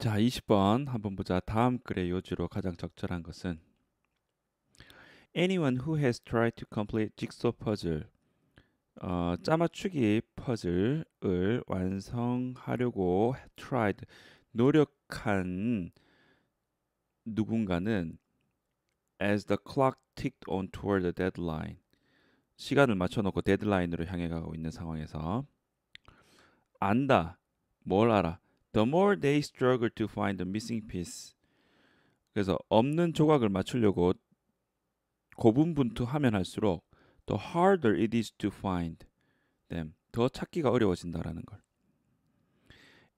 자, 20번 한번 보자. 다음 글의 요지로 가장 적절한 것은 Anyone who has tried to complete jigsaw puzzle 어, 짜맞추기 퍼즐을 완성하려고 tried 노력한 누군가는 as the clock ticked on toward the deadline 시간을 맞춰 놓고 데드라인으로 향해 가고 있는 상황에서 안다 뭘 알아 The more they struggle to find the missing piece. 그래서 없는 조각을 맞추려고 고분분투하면 할수록 the harder it is to find them. 더 찾기가 어려워진다라는 걸.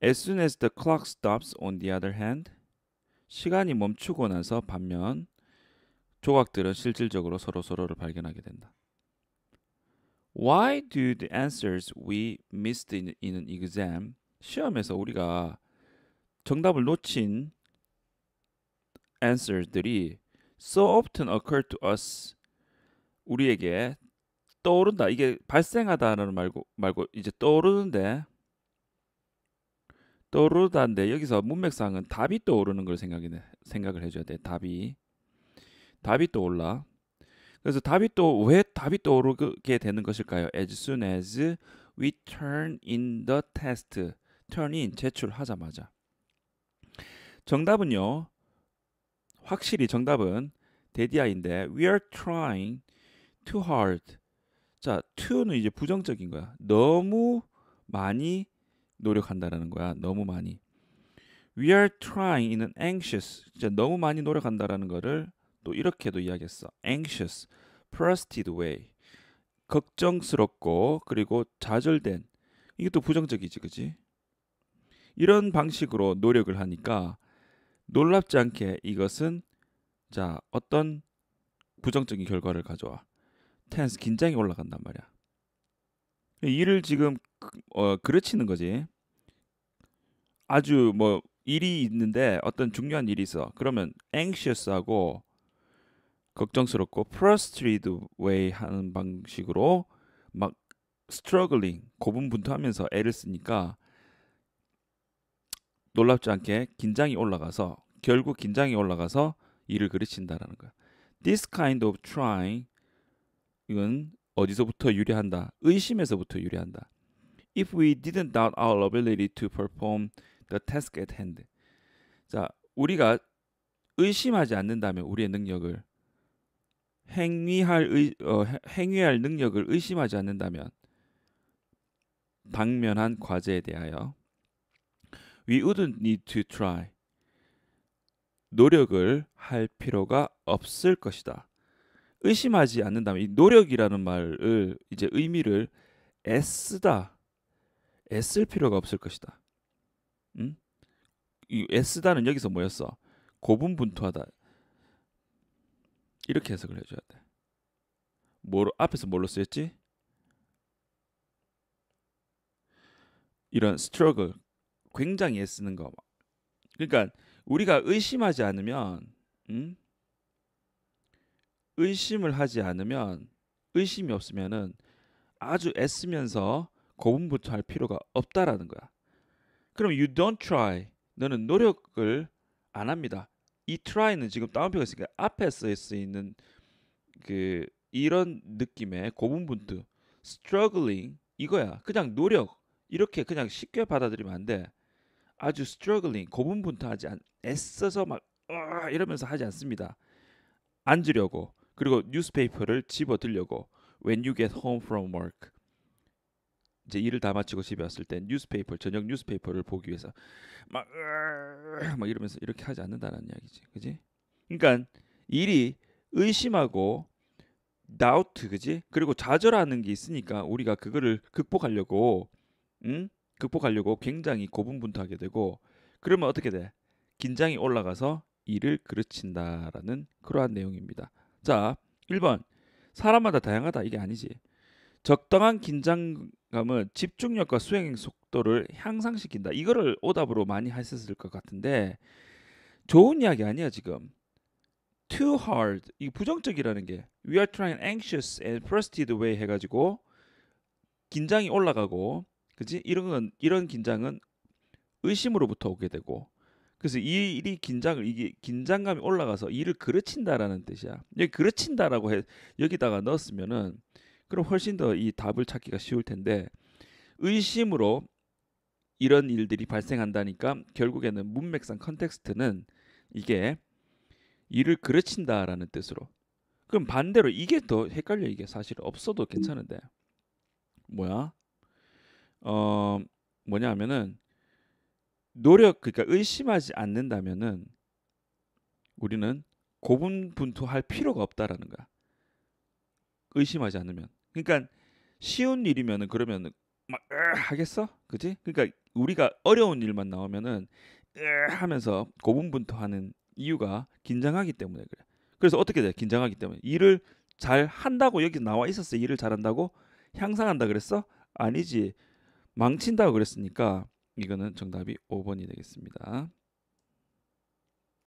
As soon as the clock stops on the other hand, 시간이 멈추고 나서 반면 조각들은 실질적으로 서로 서로를 발견하게 된다. Why do the answers we missed in, in an exam 시험에서 우리가 정답을 놓친 answers들이 so often occur to us 우리에게 떠오른다. 이게 발생하다는 말고 말고 이제 떠오르는데 떠오르다인데 여기서 문맥상은 답이 떠오르는 걸 생각이네. 생각을 해줘야 돼. 답이 답이 떠올라. 그래서 답이 또 왜 답이 떠오르게 되는 것일까요? As soon as we turn in the test 턴인 제출하자마자. 정답은요. 확실히 정답은 데디아인데 we are trying too hard. 자, too는 이제 부정적인 거야. 너무 많이 노력한다라는 거야. 너무 많이. We are trying in anxious. 진짜 너무 많이 노력한다라는 거를 또 이렇게도 이야기했어. anxious, frustrated way. 걱정스럽고 그리고 좌절된. 이게 또 부정적이지, 그지? 이런 방식으로 노력을 하니까 놀랍지 않게 이것은 자 어떤 부정적인 결과를 가져와 텐스 긴장이 올라간단 말이야 일을 지금 그, 어, 그르치는 거지 아주 뭐 일이 있는데 어떤 중요한 일이 있어 그러면 anxious하고 걱정스럽고 frustrated way 하는 방식으로 막 struggling 고분분투하면서 애를 쓰니까 놀랍지 않게 긴장이 올라가서 결국 긴장이 올라가서 일을 그르친다라는 거야. This kind of trying 이건 어디서부터 유리한다? 의심에서부터 유리한다. If we didn't doubt our ability to perform the task at hand. 자, 우리가 의심하지 않는다면 우리의 능력을 행위할 의, 어, 행위할 능력을 의심하지 않는다면 당면한 과제에 대하여 We wouldn't need to try. 노력을 할 필요가 없을 것이다. 의심하지 않는다면 이 노력이라는 말을 이제 의미를 애쓰다 애쓸 필요가 없을 것이다. 응? 음? 이 애쓰다는 여기서 뭐였어? 고분분투하다. 이렇게 해석을 해줘야 돼. 뭐로 앞에서 뭘로 쓰였지? 이런 struggle 굉장히 애쓰는 거. 그러니까 우리가 의심하지 않으면 음? 의심을 하지 않으면 의심이 없으면은 아주 애쓰면서 고분부터 할 필요가 없다라는 거야. 그럼 you don't try. 너는 노력을 안 합니다. 이 try는 지금 다운표가 있으니까 앞에 쓰여 있는 그 이런 느낌의 고분분투, struggling 이거야. 그냥 노력 이렇게 그냥 쉽게 받아들이면 안 돼. 아주 스트러글링 고분분투하지 않 애써서 막 이러면서 하지 않습니다. 앉으려고 그리고 뉴스페이퍼를 집어 들려고 when you get home from work 이제 일을 다 마치고 집에 왔을 때 뉴스페이퍼 저녁 뉴스페이퍼를 보기 위해서 막, 막 이러면서 이렇게 하지 않는다는 이야기지, 그지? 그러니까 일이 의심하고 doubt 그지? 그리고 좌절하는 게 있으니까 우리가 그거를 극복하려고 응? 극복하려고 굉장히 고분분투하게 되고 그러면 어떻게 돼? 긴장이 올라가서 일을 그르친다라는 그러한 내용입니다. 자, 1번. 사람마다 다양하다 이게 아니지. 적당한 긴장감은 집중력과 수행 속도를 향상시킨다. 이거를 오답으로 많이 하셨을 것 같은데 좋은 이야기 아니야 지금. Too hard 이 부정적이라는 게 we are trying anxious and frustrated way 해가지고 긴장이 올라가고 그지? 이런 이런 긴장은 의심으로부터 오게 되고 그래서 이 일이 긴장을 이게 긴장감이 올라가서 일을 그르친다라는 뜻이야. 여기 예, 그르친다라고 해 여기다가 넣었으면은 그럼 훨씬 더 이 답을 찾기가 쉬울 텐데 의심으로 이런 일들이 발생한다니까 결국에는 문맥상 컨텍스트는 이게 일을 그르친다라는 뜻으로 그럼 반대로 이게 더 헷갈려 이게 사실 없어도 괜찮은데 뭐야 어 뭐냐면은 노력 그러니까 의심하지 않는다면은 우리는 고분분투할 필요가 없다라는 거야. 의심하지 않으면. 그러니까 쉬운 일이면은 그러면 은막 으, 하겠어? 그지? 그러니까 우리가 어려운 일만 나오면은 으, 하면서 고분분투하는 이유가 긴장하기 때문에 그래. 그래서 어떻게 돼? 긴장하기 때문에 일을 잘 한다고 여기 나와 있었어. 일을 잘한다고 향상한다 그랬어? 아니지. 망친다고 그랬으니까 이거는 정답이 5번이 되겠습니다.